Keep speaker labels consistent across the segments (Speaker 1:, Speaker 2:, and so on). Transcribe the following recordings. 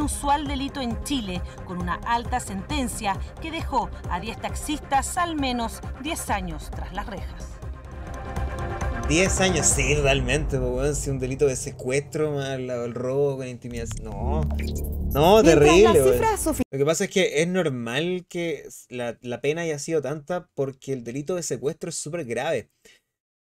Speaker 1: usual delito en Chile, con una alta sentencia que dejó a 10 taxistas al menos 10 años tras las rejas. 10 años, sí, realmente, si un delito de secuestro, más el robo con intimidación. No, no, terrible. Lo que pasa es que es normal que la, la, pena haya sido tanta porque el delito de secuestro es súper grave.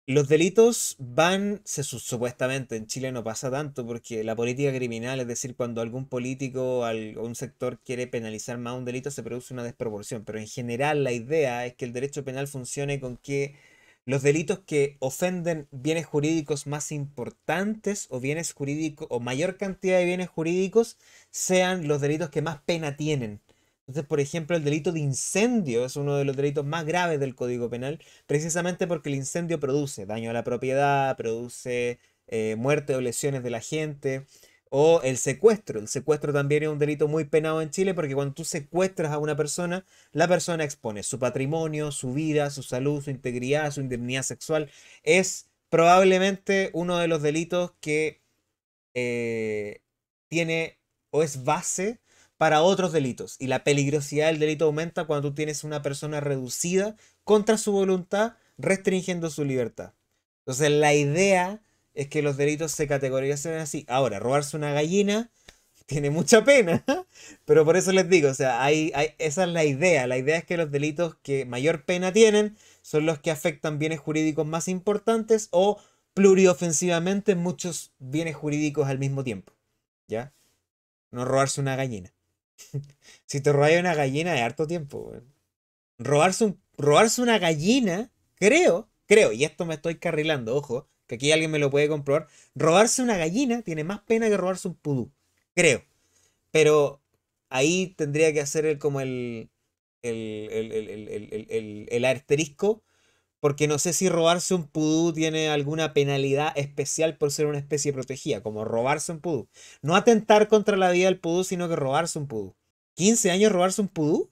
Speaker 1: Los delitos van, se, supuestamente en Chile no pasa tanto, porque la política criminal, es decir, cuando algún político o un sector quiere penalizar más un delito, se produce una desproporción. Pero en general la idea es que el derecho penal funcione con que los delitos que ofenden bienes jurídicos más importantes o bienes jurídicos o mayor cantidad de bienes jurídicos sean los delitos que más pena tienen. Entonces, por ejemplo, el delito de incendio es uno de los delitos más graves del Código Penal, precisamente porque el incendio produce daño a la propiedad, produce eh, muerte o lesiones de la gente, o el secuestro. El secuestro también es un delito muy penado en Chile porque cuando tú secuestras a una persona, la persona expone su patrimonio, su vida, su salud, su integridad, su indemnidad sexual. Es probablemente uno de los delitos que eh, tiene o es base para otros delitos. Y la peligrosidad del delito aumenta cuando tú tienes una persona reducida contra su voluntad, restringiendo su libertad. Entonces la idea es que los delitos se categorizan así. Ahora, robarse una gallina tiene mucha pena, pero por eso les digo, o sea, hay, esa es la idea. La idea es que los delitos que mayor pena tienen son los que afectan bienes jurídicos más importantes o pluriofensivamente muchos bienes jurídicos al mismo tiempo. ¿Ya? No robarse una gallina. si te robáis una gallina de harto tiempo, Robarse, robarse una gallina, creo, creo, y esto me estoy carrilando, ojo, que aquí alguien me lo puede comprobar. Robarse una gallina tiene más pena que robarse un pudú, creo. Pero ahí tendría que hacer el, como el, el, el, el, el asterisco porque no sé si robarse un pudú tiene alguna penalidad especial por ser una especie protegida, como robarse un pudú. No atentar contra la vida del pudú, sino que robarse un pudú. ¿15 años robarse un pudú?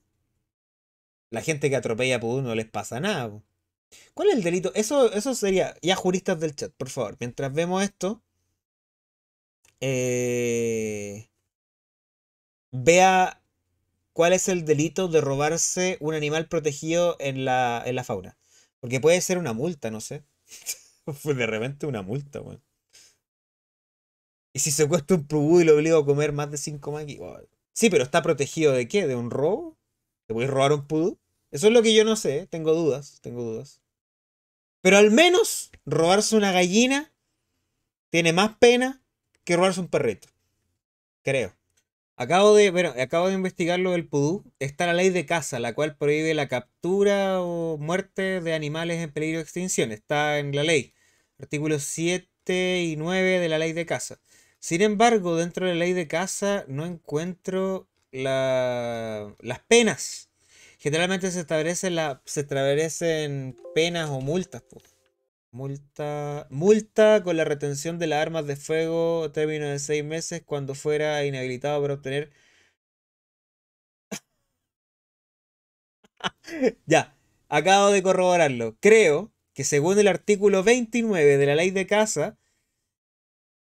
Speaker 1: La gente que atropella pudú no les pasa nada. ¿Cuál es el delito? Eso, eso sería, ya juristas del chat, por favor, mientras vemos esto, eh, vea cuál es el delito de robarse un animal protegido la, en la fauna. Porque puede ser una multa, no sé. de repente una multa, weón. Y si se cuesta un Pudú y lo obligo a comer más de 5 maquis. Sí, pero ¿está protegido de qué? ¿De un robo? ¿Te voy a robar un pudú? Eso es lo que yo no sé, ¿eh? tengo dudas, tengo dudas. Pero al menos robarse una gallina tiene más pena que robarse un perrito. Creo. Acabo de, bueno, acabo de investigarlo del Pudú. Está la ley de caza, la cual prohíbe la captura o muerte de animales en peligro de extinción. Está en la ley. Artículos 7 y 9 de la ley de caza. Sin embargo, dentro de la ley de caza no encuentro las penas. Generalmente se establecen, la, se penas o multas. Pues. Multa, multa con la retención de las armas de fuego término de seis meses cuando fuera inhabilitado para obtener. ya, acabo de corroborarlo. Creo que según el artículo 29 de la ley de caza,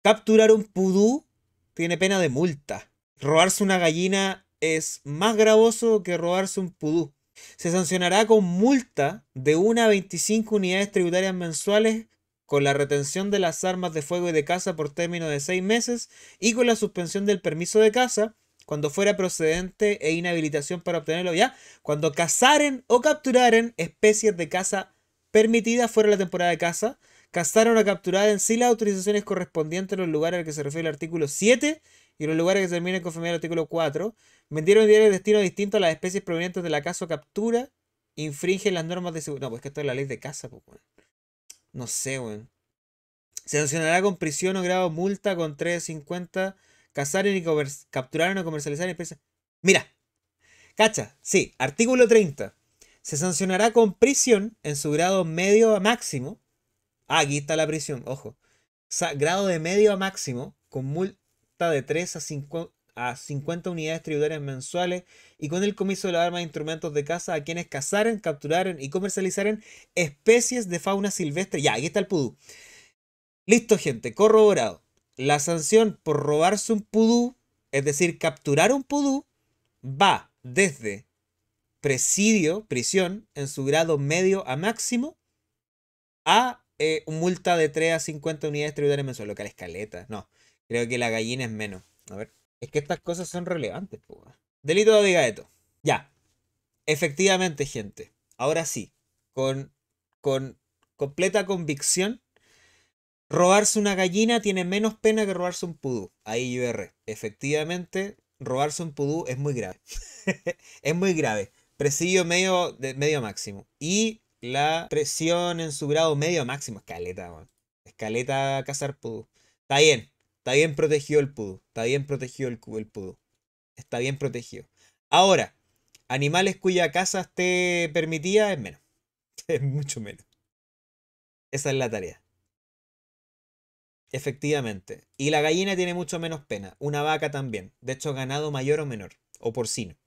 Speaker 1: capturar un pudú tiene pena de multa. Robarse una gallina es más gravoso que robarse un pudú se sancionará con multa de 1 a 25 unidades tributarias mensuales, con la retención de las armas de fuego y de caza por término de 6 meses y con la suspensión del permiso de caza cuando fuera procedente e inhabilitación para obtenerlo ya, cuando cazaren o capturaren especies de caza permitidas fuera de la temporada de caza, cazaron o capturaron en sí las autorizaciones correspondientes a los lugares al que se refiere el artículo 7 y los lugares que terminan con el artículo 4, vendieron diarios de destino distinto a las especies provenientes de la caza o captura, infringen las normas de seguridad. No, pues que esto es la ley de caza, pues, No sé, weón. Se sancionará con prisión o grado multa con 3.50. Cazaron y capturaron o comercializar especies. Mira, cacha, sí, artículo 30. Se sancionará con prisión en su grado medio a máximo Ah, aquí está la prisión, ojo. grado de medio a máximo, con multa de 3 a 50 unidades tributarias mensuales y con el comiso de las armas e instrumentos de caza a quienes cazaren, capturaren y comercializaren especies de fauna silvestre. Ya, aquí está el pudú. Listo, gente, corroborado. La sanción por robarse un pudú, es decir, capturar un pudú, va desde presidio, prisión, en su grado medio a máximo, a eh, multa de 3 a 50 unidades tributarias mensuales, lo que la escaleta. No, creo que la gallina es menos. A ver, es que estas cosas son relevantes. Delito de gaeto. Ya. Efectivamente, gente. Ahora sí, con, con completa convicción, robarse una gallina tiene menos pena que robarse un pudú. Ahí yo erré. Efectivamente, robarse un pudú es muy grave. es muy grave. Presidio medio, de, medio máximo. Y la presión en su grado medio máximo. Escaleta, weón. Escaleta cazar pudo, Está bien. Está bien protegido el pudo, Está bien protegido el, el Está bien protegido. Ahora, animales cuya caza te permitía es menos. Es mucho menos. Esa es la tarea. Efectivamente. Y la gallina tiene mucho menos pena. Una vaca también. De hecho, ganado mayor o menor. O porcino.